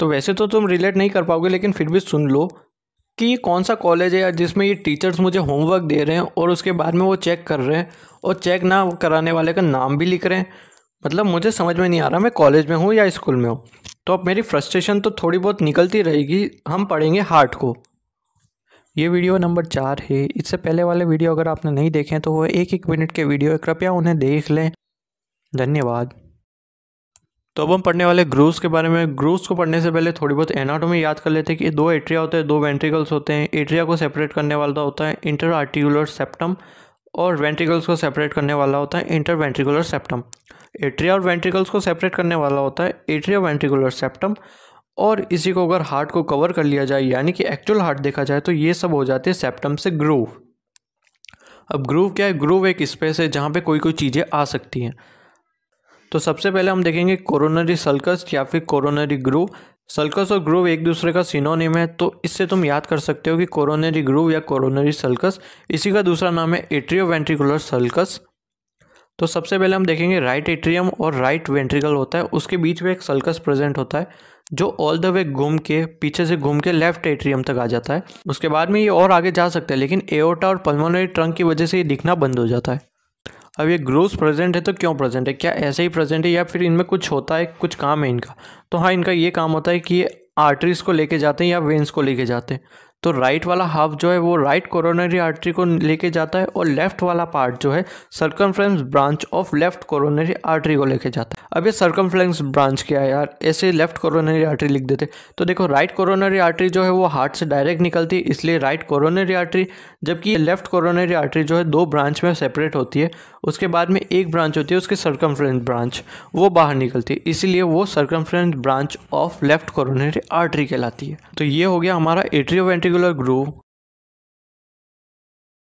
तो वैसे तो तुम रिलेट नहीं कर पाओगे लेकिन फिर भी सुन लो कि ये कौन सा कॉलेज है जिसमें ये टीचर्स मुझे होमवर्क दे रहे हैं और उसके बाद में वो चेक कर रहे हैं और चेक ना कराने वाले का नाम भी लिख रहे हैं मतलब मुझे समझ में नहीं आ रहा मैं कॉलेज में हूँ या स्कूल में हूँ तो अब मेरी फ्रस्ट्रेशन तो थोड़ी बहुत निकलती रहेगी हम पढ़ेंगे हार्ट को ये वीडियो नंबर चार है इससे पहले वाले वीडियो अगर आपने नहीं देखे तो वो एक एक मिनट के वीडियो है कृपया उन्हें देख लें धन्यवाद तो अब हम पढ़ने वाले ग्रूस के बारे में ग्रूस को पढ़ने से पहले थोड़ी बहुत एनाटोमी याद कर लेते हैं कि दो एट्रिया होते हैं दो वेंट्रिकल्स होते हैं एट्रिया को सेपरेट करने वाला होता है इंटर आर्टिकुलर सेप्टम और वेंट्रिकल्स को सेपरेट करने वाला होता है इंटर वेंट्रिकुलर सेप्टम एट्रिया और वेंट्रिकल्स को सेपरेट करने वाला होता है एट्रिया वेंट्रिकुलर सेप्टम और इसी को अगर हार्ट को कवर कर लिया जाए यानी कि एक्चुअल हार्ट देखा जाए तो ये सब हो जाते हैं सेप्टम से ग्रूव अब ग्रूव क्या है ग्रूव एक स्पेस है जहाँ पे कोई कोई चीज़ें आ सकती हैं तो सबसे पहले हम देखेंगे कोरोनरी सल्कस या फिर कोरोनरी ग्रू सल्कस और ग्रूव एक दूसरे का सिनोनिम है तो इससे तुम याद कर सकते हो कि कोरोनरी ग्रूव या कोरोनरी सल्कस इसी का दूसरा नाम है एट्रियो वेंट्रिकुलर सल्कस तो सबसे पहले हम देखेंगे राइट एट्रियम और राइट वेंट्रिकल होता है उसके बीच में एक सल्कस प्रेजेंट होता है जो ऑल द वे घूम के पीछे से घूम के लेफ्ट एट्रियम तक आ जाता है उसके बाद में ये और आगे जा सकता है लेकिन एओटा और पल्मोनरी ट्रंक की वजह से ये दिखना बंद हो जाता है अब ये ग्रोस प्रेजेंट है तो क्यों प्रेजेंट है क्या ऐसे ही प्रेजेंट है या फिर इनमें कुछ होता है कुछ काम है इनका तो हाँ इनका ये काम होता है कि ये आर्टरीज को लेके जाते हैं या वेंस को लेके जाते हैं तो राइट वाला हाफ जो है वो राइट कोरोनरी आर्टरी को लेके जाता है और लेफ्ट वाला पार्ट जो है circumference branch of left coronary artery को लेके जाता है अब ये सर्कमफ्रेंस ब्रांच क्या है यार ऐसे लेफ्ट कोरोनरी आर्टरी लिख देते तो देखो राइट कोरोनरी आर्टरी जो है वो हार्ट से डायरेक्ट निकलती है इसलिए राइट कोरोनरी आर्टरी जबकि लेफ्ट कोरोनरी आर्टरी जो है दो ब्रांच में सेपरेट होती है उसके बाद में एक ब्रांच होती है उसकी सर्कमफ्रेंस ब्रांच वो बाहर निकलती है इसीलिए वो circumference branch of left coronary artery कहलाती है तो ये हो गया हमारा एट्रियो पर्टिकुलर ग्रूव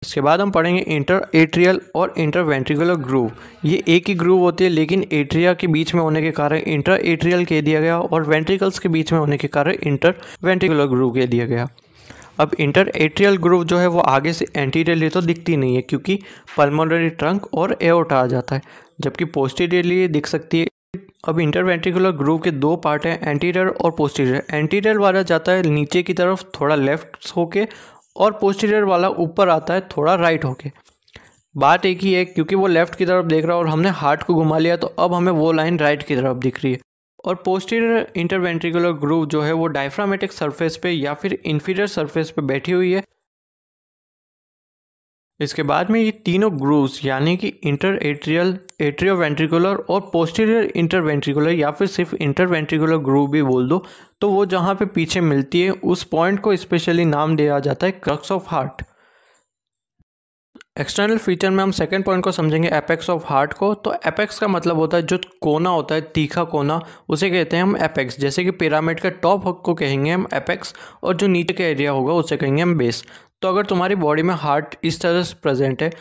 इसके बाद हम पढ़ेंगे इंटर एट्रियल और इंटर वेंट्रिकुलर ग्रूव ये एक ही ग्रूव होती है लेकिन एट्रिया के बीच में होने के कारण इंटर एट्रियल कह दिया गया और वेंट्रिकल्स के बीच में होने के कारण इंटर वेंट्रिकुलर ग्रूव कह दिया गया अब इंटर एट्रियल ग्रूव जो है वो आगे से एंटीरियरली तो दिखती नहीं है क्योंकि पल्मोनरी ट्रंक और एओटा आ जाता है जबकि पोस्टीरियरली दिख सकती है अब इंटरवेंट्रिकुलर ग्रूव के दो पार्ट हैं एंटीरियर और पोस्टीरियर एंटीरियर वाला जाता है नीचे की तरफ थोड़ा लेफ्ट होके और पोस्टीरियर वाला ऊपर आता है थोड़ा राइट होके बात एक ही है क्योंकि वो लेफ्ट की तरफ देख रहा है और हमने हार्ट को घुमा लिया तो अब हमें वो लाइन राइट की तरफ दिख रही है और पोस्टीरियर इंटरवेंट्रिकुलर ग्रूव जो है वो डायफ्रामेटिक सरफेस पे या फिर इन्फीरियर सरफेस पे बैठी हुई है इसके बाद में ये तीनों ग्रूव्स यानी कि इंटर एट्रियल एट्रियोवेंट्रिकुलर और पोस्टीरियर इंटरवेंट्रिकुलर या फिर सिर्फ इंटरवेंट्रिकुलर ग्रूव भी बोल दो तो वो जहाँ पे पीछे मिलती है उस पॉइंट को स्पेशली नाम दिया जाता है crux of heart external feature में हम सेकेंड पॉइंट को समझेंगे एपेक्स ऑफ हार्ट को तो एपेक्स का मतलब होता है जो कोना होता है तीखा कोना उसे कहते हैं हम एपेक्स जैसे कि पिरामिड का टॉप हक को कहेंगे हम एपेक्स और जो नीचे का एरिया होगा उसे कहेंगे हम बेस तो अगर तुम्हारी बॉडी में हार्ट इस तरह से प्रेजेंट है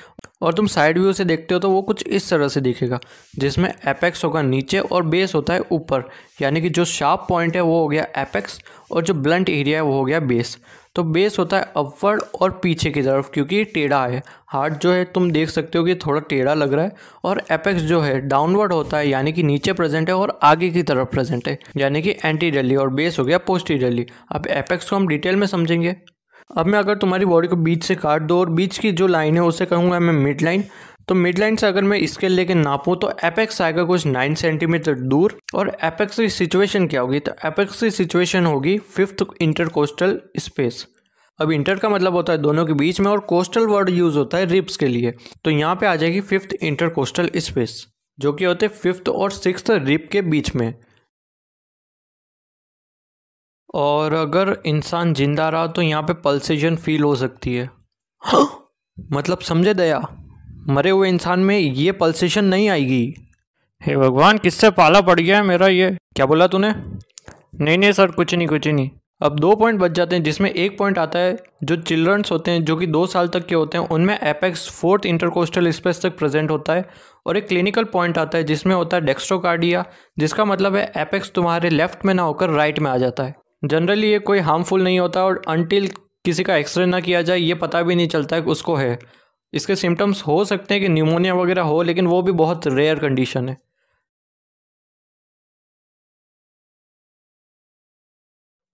और तुम साइड व्यू से देखते हो तो वो कुछ इस तरह से दिखेगा जिसमें एपेक्स होगा नीचे और बेस होता है ऊपर यानी कि जो शार्प पॉइंट है वो हो गया एपेक्स और जो ब्लंट एरिया है वो हो गया बेस तो बेस होता है अपवर्ड और पीछे की तरफ क्योंकि ये टेढ़ा है हार्ट जो है तुम देख सकते हो कि थोड़ा टेढ़ा लग रहा है और एपेक्स जो है डाउनवर्ड होता है यानी कि नीचे प्रेजेंट है और आगे की तरफ प्रेजेंट है यानी कि डेली और बेस हो गया डेली अब एपेक्स को हम डिटेल में समझेंगे अब मैं अगर तुम्हारी बॉडी को बीच से काट दो और बीच की जो लाइन है उसे कहूँगा मैं मिड लाइन तो मिड लाइन से अगर मैं स्केल लेके नापूँ तो एपेक्स आएगा कुछ नाइन सेंटीमीटर दूर और एपेक्स की सिचुएशन क्या होगी तो एपेक्स की सिचुएशन होगी फिफ्थ इंटरकोस्टल स्पेस अब इंटर का मतलब होता है दोनों के बीच में और कोस्टल वर्ड यूज होता है रिप्स के लिए तो यहाँ पे आ जाएगी फिफ्थ इंटर कोस्टल स्पेस जो कि होते हैं फिफ्थ और सिक्स रिप के बीच में और अगर इंसान जिंदा रहा तो यहाँ पे पल्सेशन फील हो सकती है हाँ? मतलब समझे दया मरे हुए इंसान में ये पल्सेशन नहीं आएगी हे भगवान किससे पाला पड़ गया है मेरा ये क्या बोला तूने नहीं नहीं सर कुछ नहीं कुछ नहीं अब दो पॉइंट बच जाते हैं जिसमें एक पॉइंट आता है जो चिल्ड्रंस होते हैं जो कि दो साल तक के होते हैं उनमें एपेक्स फोर्थ इंटरकोस्टल स्पेस तक प्रेजेंट होता है और एक क्लिनिकल पॉइंट आता है जिसमें होता है डेक्स्ट्रोकार्डिया जिसका मतलब है एपेक्स तुम्हारे लेफ्ट में ना होकर राइट में आ जाता है जनरली ये कोई हार्मफुल नहीं होता और अनटिल किसी का एक्सरे ना किया जाए ये पता भी नहीं चलता है कि उसको है इसके सिम्टम्स हो सकते हैं कि न्यूमोनिया वगैरह हो लेकिन वो भी बहुत रेयर कंडीशन है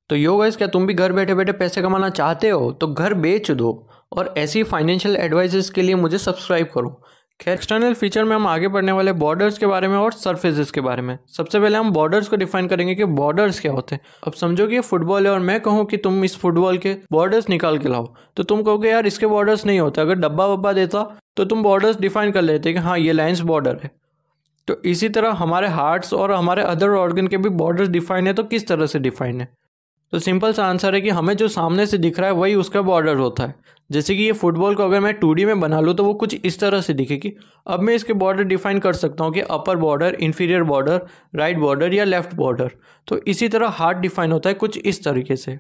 तो योग गाइस क्या तुम भी घर बैठे बैठे पैसे कमाना चाहते हो तो घर बेच दो और ऐसी फाइनेंशियल एडवाइजेस के लिए मुझे सब्सक्राइब करो एक्सटर्नल फीचर में हम आगे बढ़ने वाले बॉर्डर्स के बारे में और सर्फेसिस के बारे में सबसे पहले हम बॉर्डर्स को डिफाइन करेंगे कि बॉर्डर्स क्या होते हैं अब समझो कि ये फुटबॉल है और मैं कहूँ कि तुम इस फुटबॉल के बॉर्डर्स निकाल के लाओ तो तुम कहोगे यार इसके बॉर्डर्स नहीं होते अगर डब्बा वब्बा देता तो तुम बॉर्डर्स डिफाइन कर लेते कि हाँ ये लाइन्स बॉर्डर है तो इसी तरह हमारे हार्ट्स और हमारे अदर ऑर्गन के भी बॉर्डर्स डिफाइन है तो किस तरह से डिफाइन है तो सिंपल सा आंसर है कि हमें जो सामने से दिख रहा है वही उसका बॉर्डर होता है जैसे कि ये फुटबॉल को अगर मैं टू में बना लूँ तो वो कुछ इस तरह से दिखेगी अब मैं इसके बॉर्डर डिफाइन कर सकता हूँ कि upper border inferior border right border या लेफ्ट बॉर्डर तो इसी तरह हार्ट डिफाइन होता है कुछ इस तरीके से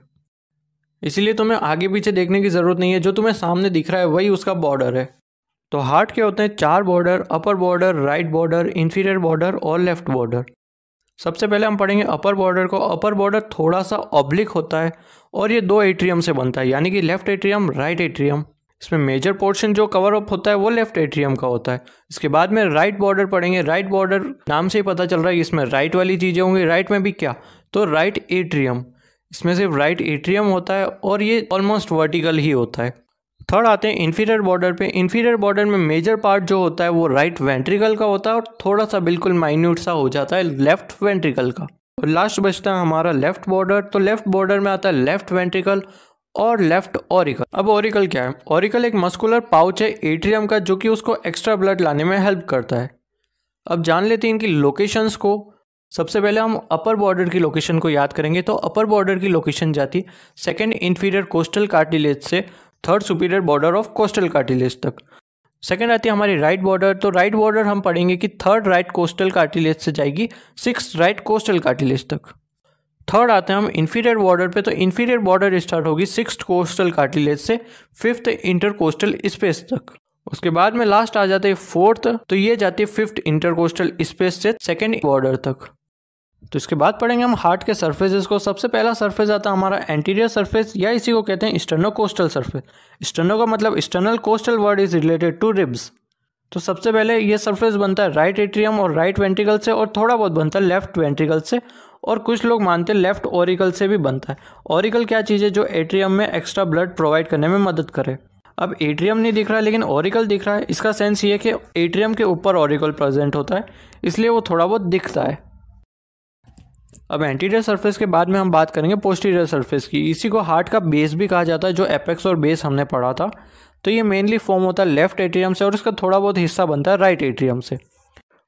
इसीलिए तुम्हें आगे पीछे देखने की ज़रूरत नहीं है जो तुम्हें सामने दिख रहा है वही उसका बॉर्डर है तो हार्ट के होते हैं चार border upper border right border inferior border और लेफ्ट बॉर्डर सबसे पहले हम पढ़ेंगे अपर बॉर्डर को अपर बॉर्डर थोड़ा सा ऑब्लिक होता है और ये दो एट्रियम से बनता है यानी कि लेफ्ट एट्रियम राइट एट्रियम इसमें मेजर पोर्शन जो कवर अप होता है वो लेफ्ट एट्रियम का होता है इसके बाद में राइट बॉर्डर पढ़ेंगे राइट बॉर्डर नाम से ही पता चल रहा है इसमें राइट वाली चीज़ें होंगी राइट में भी क्या तो राइट एट्रियम इसमें सिर्फ राइट एट्रियम होता है और ये ऑलमोस्ट वर्टिकल ही होता है थर्ड आते हैं इन्फीरियर बॉर्डर पे इन्फीरियर बॉर्डर में मेजर पार्ट जो होता है वो राइट वेंट्रिकल का होता है और थोड़ा सा बिल्कुल माइन्यूट सा हो जाता है लेफ्ट वेंट्रिकल का और लास्ट बचता है हमारा लेफ्ट बॉर्डर तो लेफ्ट बॉर्डर में आता है लेफ्ट वेंट्रिकल और लेफ्ट ओरिकल अब ओरिकल क्या है ओरिकल एक मस्कुलर पाउच है एट्रियम का जो कि उसको एक्स्ट्रा ब्लड लाने में हेल्प करता है अब जान लेते हैं इनकी लोकेशंस को सबसे पहले हम अपर बॉर्डर की लोकेशन को याद करेंगे तो अपर बॉर्डर की लोकेशन जाती है सेकेंड इन्फीरियर कोस्टल कार्टिलेज से third superior border of costal cartilage तक सेकेंड आती है हमारी राइट बॉर्डर तो राइट बॉर्डर हम पढ़ेंगे कि थर्ड राइट कोस्टल कार्टिलेज से जाएगी सिक्स राइट कोस्टल कार्टिलेज तक थर्ड आते हैं हम इन्फीरियर बॉर्डर पे तो इन्फीरियर बॉर्डर स्टार्ट होगी सिक्स कोस्टल कार्टिलेज से फिफ्थ इंटर कोस्टल स्पेस तक उसके बाद में लास्ट आ जाते हैं फोर्थ तो ये जाती है फिफ्थ इंटर कोस्टल स्पेस से सेकेंड बॉर्डर तक तो इसके बाद पढ़ेंगे हम हार्ट के सर्फेस को सबसे पहला सर्फेस आता है हमारा एंटीरियर सर्फेस या इसी को कहते हैं स्टर्नो कोस्टल सर्फेस स्टर्नो का मतलब sternal costal word is related to ribs तो सबसे पहले ये सर्फेस बनता है राइट एट्रियम और राइट वेंट्रिकल से और थोड़ा बहुत बनता है लेफ्ट वेंट्रिकल से और कुछ लोग मानते हैं लेफ्ट ओरिकल से भी बनता है ओरिकल क्या चीज़ है जो एट्रियम में एक्स्ट्रा ब्लड प्रोवाइड करने में मदद करे अब एट्रियम नहीं दिख रहा है लेकिन ओरिकल दिख रहा है इसका सेंस ये कि एट्रियम के ऊपर ओरिकल प्रेजेंट होता है इसलिए वो थोड़ा बहुत दिखता है अब एंटीरियर सरफेस के बाद में हम बात करेंगे पोस्टीरियर सरफेस की इसी को हार्ट का बेस भी कहा जाता है जो एपेक्स और बेस हमने पढ़ा था तो ये मेनली फॉर्म होता है लेफ्ट एट्रियम से और इसका थोड़ा बहुत हिस्सा बनता है राइट एट्रियम से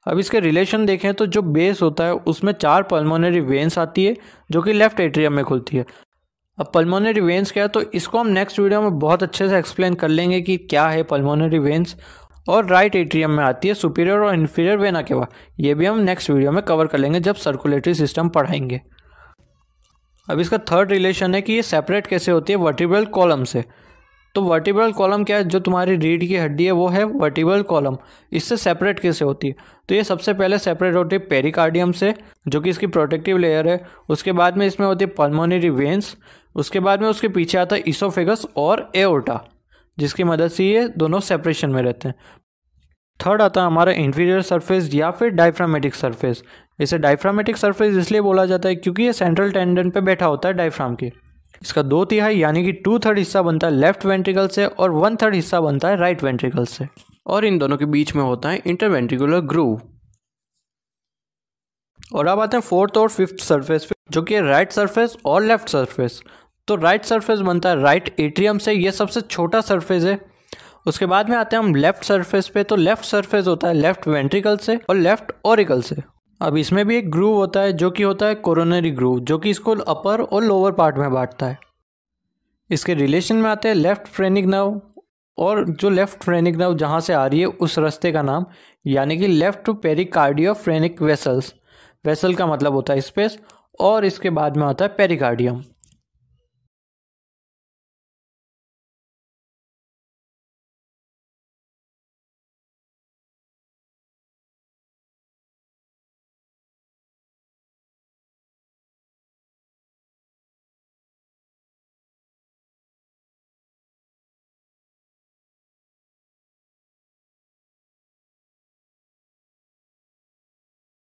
अब इसके रिलेशन देखें तो जो बेस होता है उसमें चार पल्मोनरी वेंस आती है जो कि लेफ्ट एट्रियम में खुलती है अब पल्मोनरी वेंस क्या है तो इसको हम नेक्स्ट वीडियो में बहुत अच्छे से एक्सप्लेन कर लेंगे कि क्या है पल्मोनरी वेंस और राइट एट्रियम में आती है सुपीरियर और इन्फीरियर वेना केवा ये भी हम नेक्स्ट वीडियो में कवर कर लेंगे जब सर्कुलेटरी सिस्टम पढ़ाएंगे अब इसका थर्ड रिलेशन है कि ये सेपरेट कैसे होती है वर्टिब्रल कॉलम से तो वर्टिब्रल कॉलम क्या है जो तुम्हारी रीढ़ की हड्डी है वो है वर्टिब्रल कॉलम इससे सेपरेट कैसे होती है तो ये सबसे पहले सेपरेट होती है पेरिकार्डियम से जो कि इसकी प्रोटेक्टिव लेयर है उसके बाद में इसमें होती है पल्मोनरी वेंस उसके बाद में उसके पीछे आता है इसोफेगस और एओटा जिसकी मदद से ये दोनों सेपरेशन में रहते हैं थर्ड आता है हमारा इंफीरियर सरफेस या फिर डायफ्रामेटिक सरफेस इसे डायफ्रामेटिक सरफेस इसलिए बोला जाता है क्योंकि ये सेंट्रल टेंडन पे बैठा होता है डायफ्राम के इसका दो तिहाई यानी कि टू थर्ड हिस्सा बनता है लेफ्ट वेंट्रिकल से और वन थर्ड हिस्सा बनता है राइट वेंट्रिकल से और इन दोनों के बीच में होता है इंटरवेंट्रिकुलर ग्रूव और अब आते हैं फोर्थ और फिफ्थ सरफेस पे जो कि राइट सरफेस और लेफ्ट सरफेस तो राइट सरफेस बनता है राइट एट्रियम से ये सबसे छोटा सरफेस है उसके बाद में आते हैं हम लेफ्ट सरफेस पे तो लेफ्ट सरफेस होता है लेफ्ट वेंट्रिकल से और लेफ्ट ओरिकल से अब इसमें भी एक ग्रूव होता है जो कि होता है कोरोनरी ग्रूव जो कि इसको अपर और लोअर पार्ट में बांटता है इसके रिलेशन में आते हैं लेफ्ट फ्रेनिक नर्व और जो लेफ्ट फ्रेनिक नर्व जहाँ से आ रही है उस रास्ते का नाम यानी कि left to pericardiophrenic vessels vessel का मतलब होता है स्पेस और इसके बाद में आता है पेरिकार्डियम